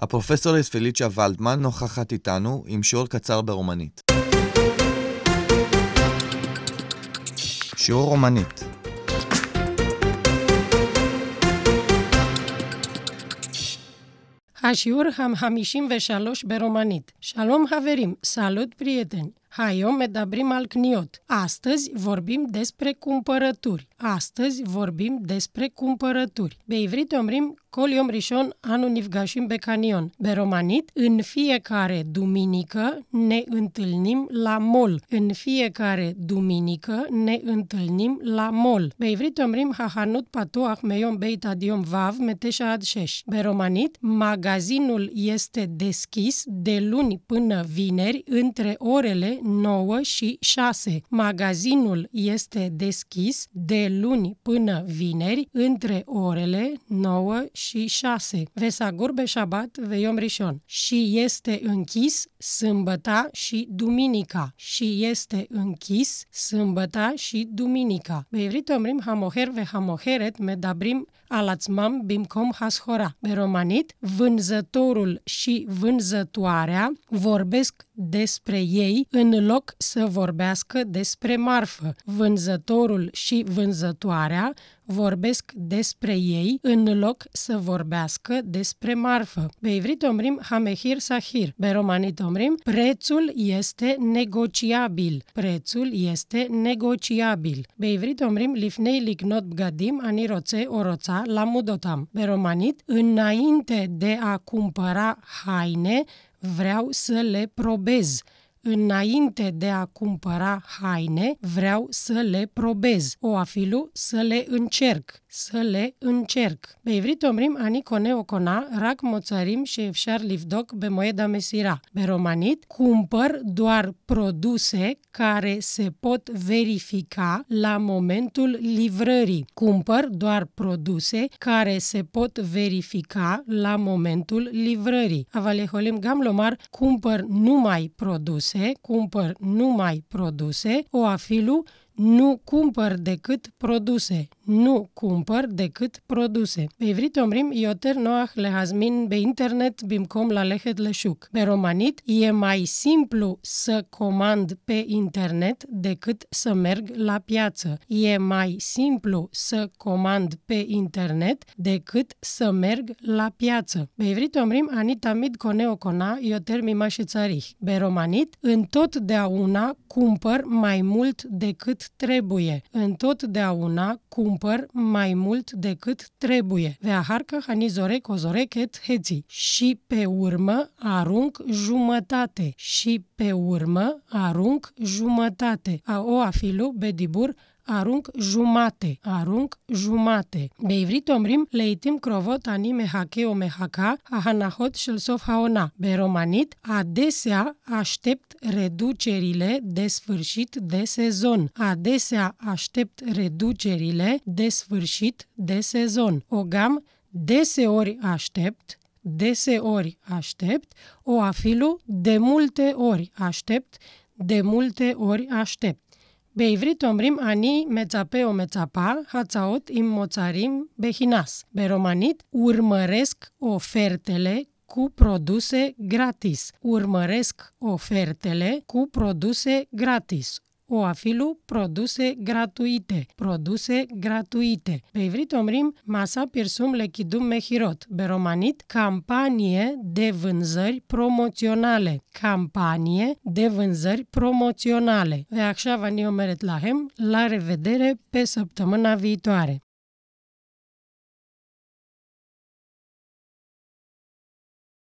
הפרופסור פליצ'ה ולדמן נוכחת איתנו עם שיעור קצר ברומנית. שיעור רומנית השיעור ה-53 ברומנית. שלום חברים, סלוט פריאטן. Haio Medabrim al Kniot. Astăzi vorbim despre cumpărături. Astăzi vorbim despre cumpărături. Beivrit omrim Kol Yom Rishon Anu Nifgashim Becanion. Beromanit, în fiecare duminică ne întâlnim la mol. În fiecare duminică ne întâlnim la mol. Beivrit omrim Hahanut patu ahmeion Beit Adiom Vav Meteșa Adșeș. Beromanit, magazinul este deschis de luni până vineri între orele 9 și 6. Magazinul este deschis de luni până vineri între orele 9 și 6. Gurbe Beșabat Veiom Rișon Și este închis sâmbăta și duminica. Și este închis sâmbăta și duminica. Bevrit omrim hamoher ve hamoheret medabrim alațmam bimkom hashora. Pe vânzătorul și vânzătoarea vorbesc despre ei în loc să vorbească despre marfă. Vânzătorul și vânzătoarea vorbesc despre ei în loc să vorbească despre marfă. Beivrit omrim hamehir sahir, beromanit omrim, prețul este negociabil. Prețul este negociabil. Beivrit omrim lifnei lignot bgadim aniroțe oroța la mudotam. Beromanit, înainte de a cumpăra haine, vreau să le probez înainte de a cumpăra haine, vreau să le probez. O afilu să le încerc, să le încerc. Beivrit omrim ani kone okona, rac moțarim și efșar livdoc be moeda mesira. Be romanit, cumpăr doar produse care se pot verifica la momentul livrării. Cumpăr doar produse care se pot verifica la momentul livrării. Avaleholim gamlomar, cumpăr numai produse cumpăr numai produse, o afilu nu cumpăr decât produse. Nu cumpăr decât produse. hazmin אומרים internet bimcom la lehet le șuc. Pe romanit e mai simplu să comand pe internet decât să merg la piață. E mai simplu să comand pe internet decât să merg la piață. בעברית אומרים אני coneo cona ioter mi יותר ממה שצריך. ברומנית, întotdeauna cumpăr mai mult decât trebuie. Întotdeauna cumpăr mai mult decât trebuie. Veaharcă hanizorec ozorec heții. Și pe urmă arunc jumătate. Și pe urmă arunc jumătate. A o afilu bedibur arunc jumate, arunc jumate. Beivrit omrim leitim crovot anime hakeo mehaka ahanahot shel sof haona. Beromanit adesea aștept reducerile de sfârșit de sezon. Adesea aștept reducerile de sfârșit de sezon. Ogam deseori aștept, deseori aștept, o afilu de multe ori aștept, de multe ori aștept. Beivrit omrim ani mețape o mețapa, hațaot im moțarim behinas. Be romanit urmăresc ofertele cu produse gratis. Urmăresc ofertele cu produse gratis. Oafilu produse gratuite, produse gratuite. Pe ivrit omrim masa pirsum lechidum mehirot, beromanic campanie de vânzări promoționale, campanie de vânzări promoționale. Veacșava la hem. la revedere pe săptămâna viitoare!